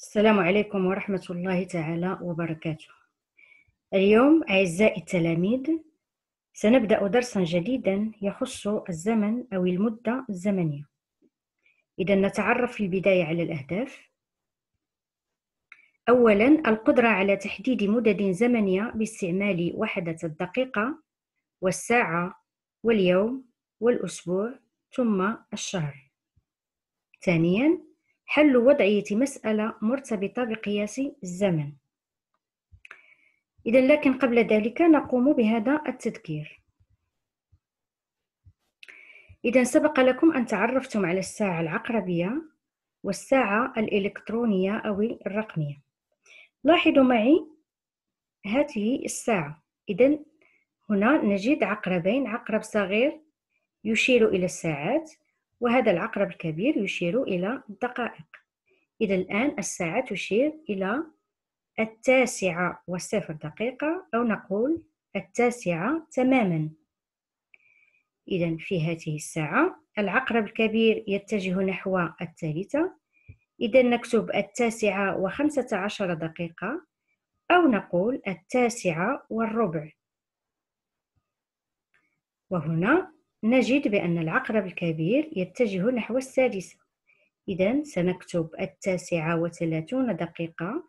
السلام عليكم ورحمة الله تعالى وبركاته اليوم أعزائي التلاميذ سنبدأ درسا جديدا يخص الزمن أو المدة الزمنية إذا نتعرف في البداية على الأهداف أولا القدرة على تحديد مدد زمنية باستعمال وحدة الدقيقة والساعة واليوم والأسبوع ثم الشهر ثانيا حل وضعية مسألة مرتبطة بقياس الزمن إذا لكن قبل ذلك نقوم بهذا التذكير إذا سبق لكم أن تعرفتم على الساعة العقربية والساعة الإلكترونية أو الرقمية لاحظوا معي هذه الساعة إذا هنا نجد عقربين عقرب صغير يشير إلى الساعات وهذا العقرب الكبير يشير إلى الدقائق إذا الآن الساعة تشير إلى التاسعة والصفر دقيقة أو نقول التاسعة تماما إذا في هذه الساعة العقرب الكبير يتجه نحو الثالثة إذا نكتب التاسعة وخمسة عشر دقيقة أو نقول التاسعة والربع وهنا نجد بأن العقرب الكبير يتجه نحو السادسة إذا سنكتب التاسعة وثلاثون دقيقة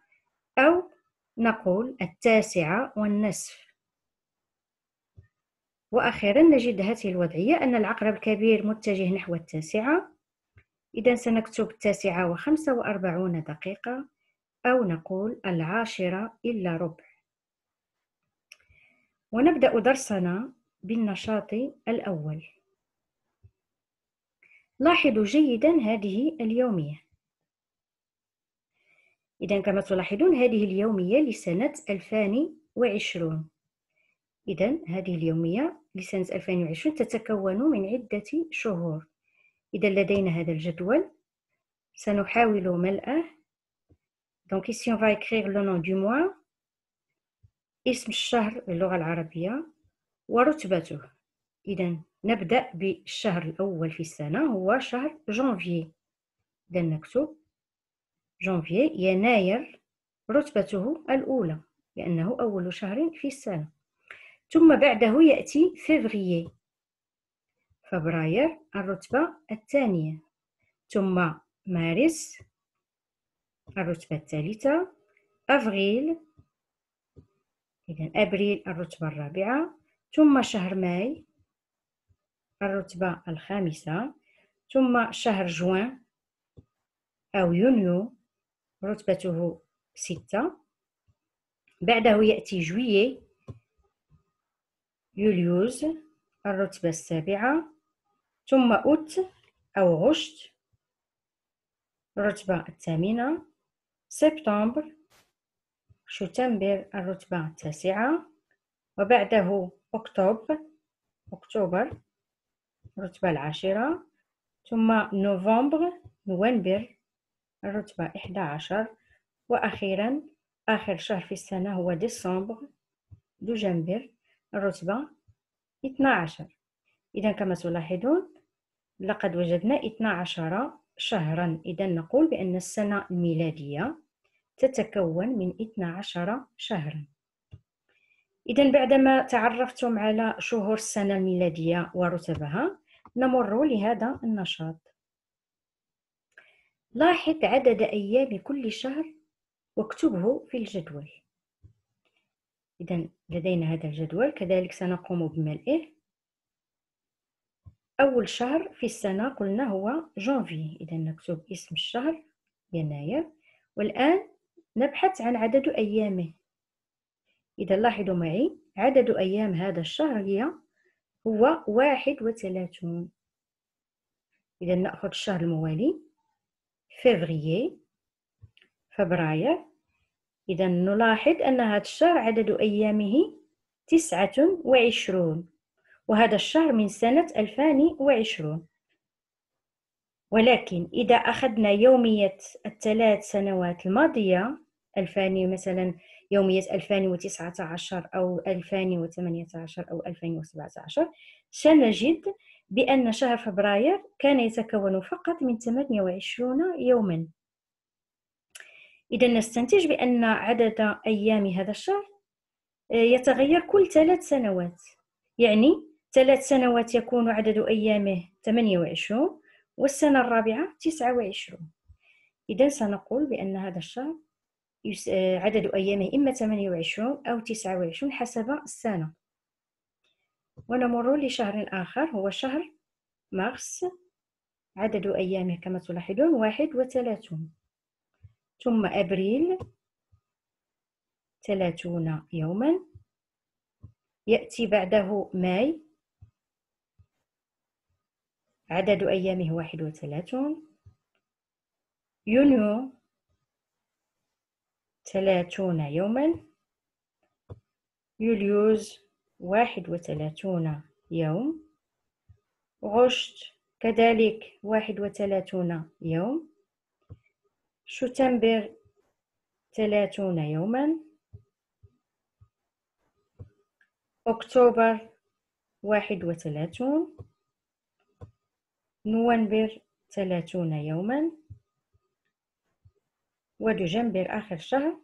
أو نقول التاسعة والنصف وأخيرا نجد هذه الوضعية أن العقرب الكبير متجه نحو التاسعة إذا سنكتب التاسعة وخمسة وأربعون دقيقة أو نقول العاشرة إلا ربع ونبدأ درسنا بالنشاط الأول لاحظوا جيدا هذه اليومية إذا كما تلاحظون هذه اليومية لسنة 2020 إذا هذه اليومية لسنة 2020 تتكون من عدة شهور إذا لدينا هذا الجدول سنحاول ملأه Donc ici on va écrire le nom du mois, اسم الشهر باللغة العربية ورتبته إذا نبدأ بالشهر الأول في السنة هو شهر جانفي إذا نكتب جانفي يناير رتبته الأولى لأنه أول شهر في السنة ثم بعده يأتي فيفري فبراير الرتبة الثانية ثم مارس الرتبة الثالثة أفريل إذا أبريل الرتبة الرابعة ثم شهر ماي الرتبة الخامسة ثم شهر جوان أو يونيو رتبته ستة بعده يأتي جويي يوليوز الرتبة السابعة ثم أوت أو غشت الرتبة الثامنة سبتمبر شتنبر الرتبة التاسعة وبعده أكتوبر أكتوبر الرتبة العاشرة ثم نوفمبر نوفمبر الرتبة إحدى عشر وأخيرا آخر شهر في السنة هو ديسمبر دجنبر الرتبة اثنا عشر إذا كما تلاحظون لقد وجدنا اثنا عشر شهرا إذا نقول بأن السنة الميلادية تتكون من اثنا عشر شهرا إذا بعدما تعرفتم على شهور السنة الميلادية ورتبها نمر لهذا النشاط لاحظ عدد أيام كل شهر واكتبه في الجدول إذا لدينا هذا الجدول كذلك سنقوم بملئه أول شهر في السنة قلنا هو جانفي إذا نكتب اسم الشهر يناير والآن نبحث عن عدد أيامه إذا لاحظوا معي عدد أيام هذا الشهر هي هو واحد وثلاثون إذا نأخذ الشهر الموالي فبراير فبراير إذا نلاحظ أن هذا الشهر عدد أيامه تسعة وعشرون وهذا الشهر من سنة 2020 ولكن إذا أخذنا يومية الثلاث سنوات الماضية 2000 مثلا يومية 2019 أو 2018 أو 2017 سنجد بأن شهر فبراير كان يتكون فقط من 28 يوما إذا نستنتج بأن عدد أيام هذا الشهر آه، يتغير كل ثلاث سنوات يعني ثلاث سنوات يكون عدد أيامه 28 والسنة الرابعة 29 إذا سنقول بأن هذا الشهر آه، عدد أيامه إما 28 أو 29 حسب السنة ونمر لشهر آخر هو شهر مارس عدد أيامه كما تلاحظون 31 ثم أبريل 30 يوما يأتي بعده ماي عدد أيامه 31 يونيو ثلاثون يوما يوليوز واحد وثلاثون يوم غشت كذلك واحد وثلاثون يوم شتنبر ثلاثون يوما أكتوبر واحد وثلاثون نوفمبر ثلاثون يوما ودجنبر آخر شهر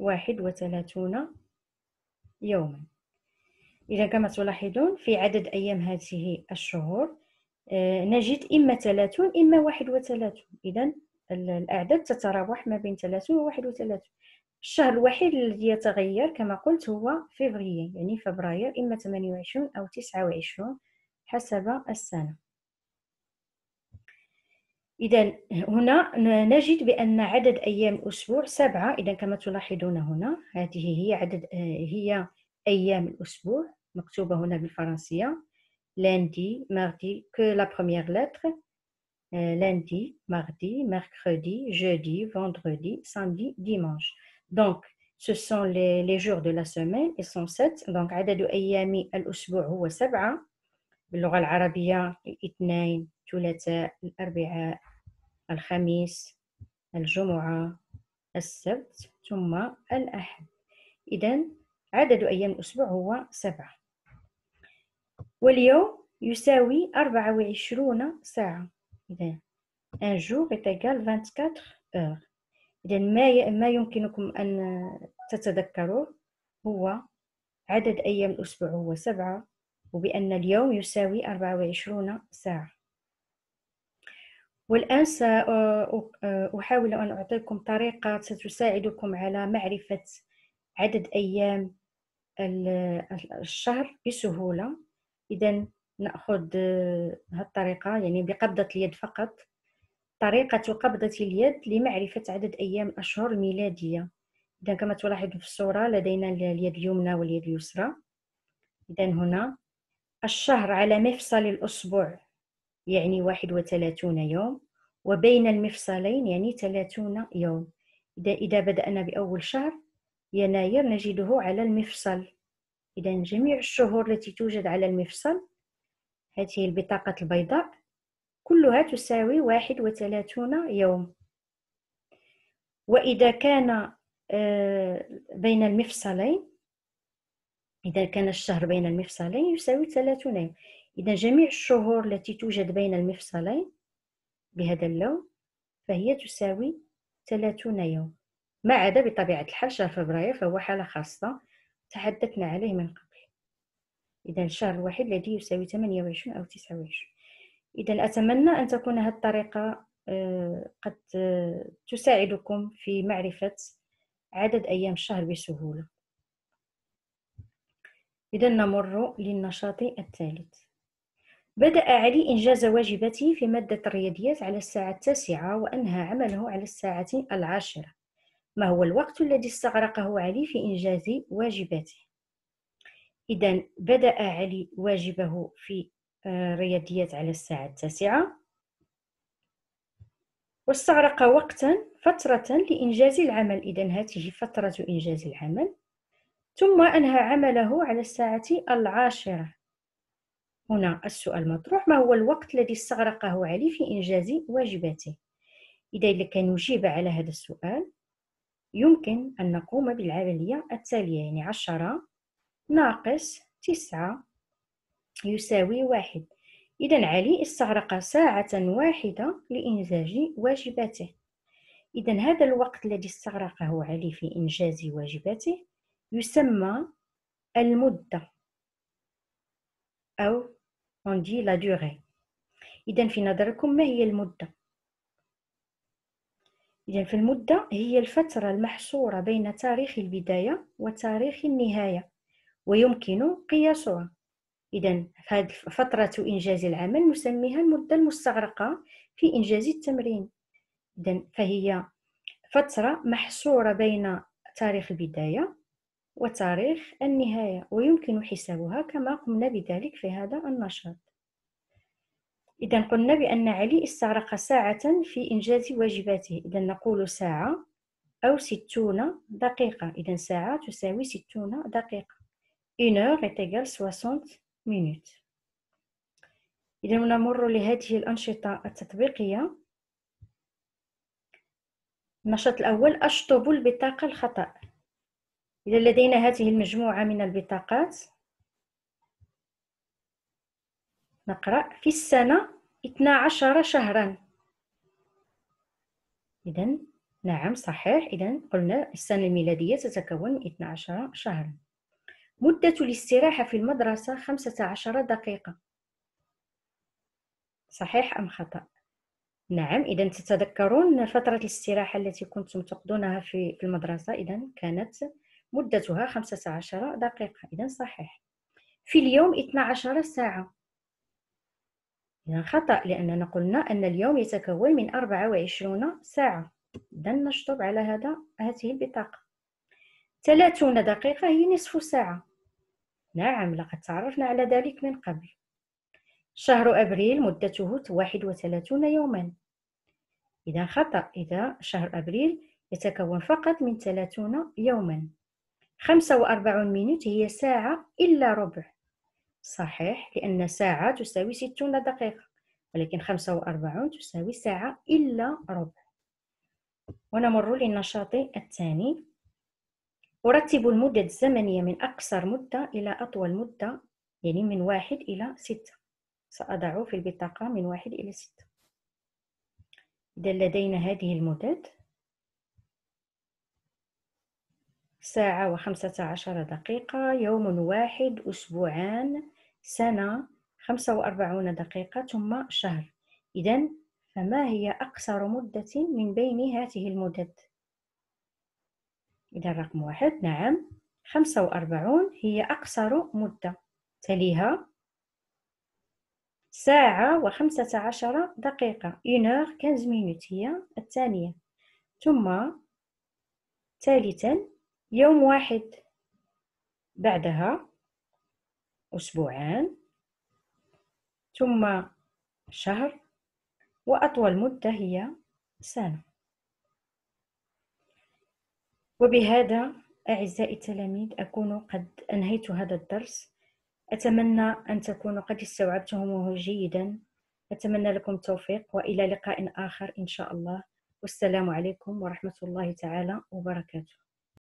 واحد وثلاثون يوما إذا كما تلاحظون في عدد أيام هذه الشهور آه، نجد إما ثلاثون إما واحد وثلاثون إذا الأعداد تتراوح ما بين ثلاثون وواحد وثلاثون الشهر الوحيد الذي يتغير كما قلت هو فبراير يعني فبراير إما ثمانية وعشرون أو تسعة وعشرون حسب السنة إذا هنا نجد بأن عدد أيام الأسبوع سبعة إذا كما تلاحظون هنا هذه هي عدد هي أيام الأسبوع مكتوبة هنا بالفرنسية lundi, mardi que la première lettre lundi, mardi, mercredi, jeudi, vendredi, samedi, dimanche. Donc ce sont les, les jours de la semaine, et sont sept. Donc عدد أيام الأسبوع هو سبعة باللغة العربية اثنين الثلاثاء الأربعاء الخميس الجمعة السبت ثم الأحد إذا عدد أيام الأسبوع هو سبعة واليوم يساوي أربعة وعشرون ساعة إذا ان جور est 24 إذا ما ما يمكنكم أن تتذكروه هو عدد أيام الأسبوع هو سبعة وبأن اليوم يساوي أربعة وعشرون ساعة والآن سأحاول أن أعطيكم طريقة ستساعدكم على معرفة عدد أيام الشهر بسهولة إذا نأخذ هالطريقة يعني بقبضة اليد فقط طريقة قبضة اليد لمعرفة عدد أيام الأشهر الميلادية إذا كما تلاحظون في الصورة لدينا اليد اليمنى واليد اليسرى إذا هنا الشهر على مفصل الأسبوع يعني واحد وثلاثون يوم وبين المفصلين يعني ثلاثون يوم إذا, إذا بدأنا بأول شهر يناير نجده على المفصل إذا جميع الشهور التي توجد على المفصل هذه البطاقة البيضاء كلها تساوي واحد وثلاثون يوم وإذا كان آه، بين المفصلين إذا كان الشهر بين المفصلين يساوي ثلاثون يوم إذا جميع الشهور التي توجد بين المفصلين بهذا اللون فهي تساوي 30 يوم ما عدا بطبيعة الحال شهر فبراير فهو حالة خاصة تحدثنا عليه من قبل إذا الشهر الواحد الذي يساوي 28 أو 29 إذا أتمنى أن تكون هذه الطريقة آه، قد آه، تساعدكم في معرفة عدد أيام الشهر بسهولة إذا نمر للنشاط الثالث بدأ علي إنجاز واجباته في مادة الرياضيات على الساعة التاسعة وأنهى عمله على الساعة العاشرة ما هو الوقت الذي استغرقه علي في إنجاز واجباته؟ إذا بدأ علي واجبه في آه، الرياضيات على الساعة التاسعة واستغرق وقتا فترة لإنجاز العمل إذا هذه فترة إنجاز العمل ثم أنهى عمله على الساعة العاشرة هنا السؤال المطروح ما هو الوقت الذي استغرقه علي في إنجاز واجباته إذا لكي نجيب على هذا السؤال يمكن أن نقوم بالعملية التالية يعني عشرة ناقص تسعة يساوي واحد إذا علي استغرق ساعة واحدة لإنجاز واجباته إذا هذا الوقت الذي استغرقه علي في إنجاز واجباته يسمى المدة أو on dit la durée إذا في نظركم ما هي المدة إذا في المدة هي الفترة المحصورة بين تاريخ البداية وتاريخ النهاية ويمكن قياسها إذا فترة إنجاز العمل نسميها المدة المستغرقة في إنجاز التمرين إذا فهي فترة محصورة بين تاريخ البداية وتاريخ النهاية ويمكن حسابها كما قمنا بذلك في هذا النشاط إذا قلنا بأن علي استغرق ساعة في إنجاز واجباته إذا نقول ساعة أو ستون دقيقة إذا ساعة تساوي ستون دقيقة une heure est égale 60 minutes إذا نمر لهذه الأنشطة التطبيقية النشاط الأول أشطب البطاقة الخطأ إذا لدينا هذه المجموعة من البطاقات نقرأ في السنة 12 شهرا إذا نعم صحيح إذا قلنا السنة الميلادية تتكون من 12 شهرا مدة الاستراحة في المدرسة 15 دقيقة صحيح أم خطأ؟ نعم إذا تتذكرون فترة الاستراحة التي كنتم تقضونها في المدرسة إذا كانت مدتها 15 دقيقة إذا صحيح في اليوم 12 ساعة إذا خطأ لأننا قلنا أن اليوم يتكون من 24 ساعة إذا نشطب على هذا هذه البطاقة 30 دقيقة هي نصف ساعة نعم لقد تعرفنا على ذلك من قبل شهر أبريل مدته 31 يوما إذا خطأ إذا شهر أبريل يتكون فقط من 30 يوما خمسة وأربعون مينوت هي ساعة إلا ربع صحيح لأن ساعة تساوي ستون دقيقة ولكن خمسة وأربعون تساوي ساعة إلا ربع ونمر للنشاط الثاني أرتب المدة الزمنية من أقصر مدة إلى أطول مدة يعني من واحد إلى ستة سأضع في البطاقة من واحد إلى ستة إذا لدينا هذه المدد ساعة وخمسة عشر دقيقة يوم واحد أسبوعان سنة خمسة وأربعون دقيقة ثم شهر إذا فما هي أقصر مدة من بين هاته المدد؟ إذا رقم واحد نعم خمسة وأربعون هي أقصر مدة تليها ساعة وخمسة عشر دقيقة une heure 15 هي الثانية ثم ثالثا يوم واحد بعدها أسبوعان ثم شهر وأطول مدة هي سنة وبهذا أعزائي التلاميذ أكون قد أنهيت هذا الدرس أتمنى أن تكونوا قد استوعبتموه جيدا أتمنى لكم التوفيق وإلى لقاء آخر إن شاء الله والسلام عليكم ورحمة الله تعالى وبركاته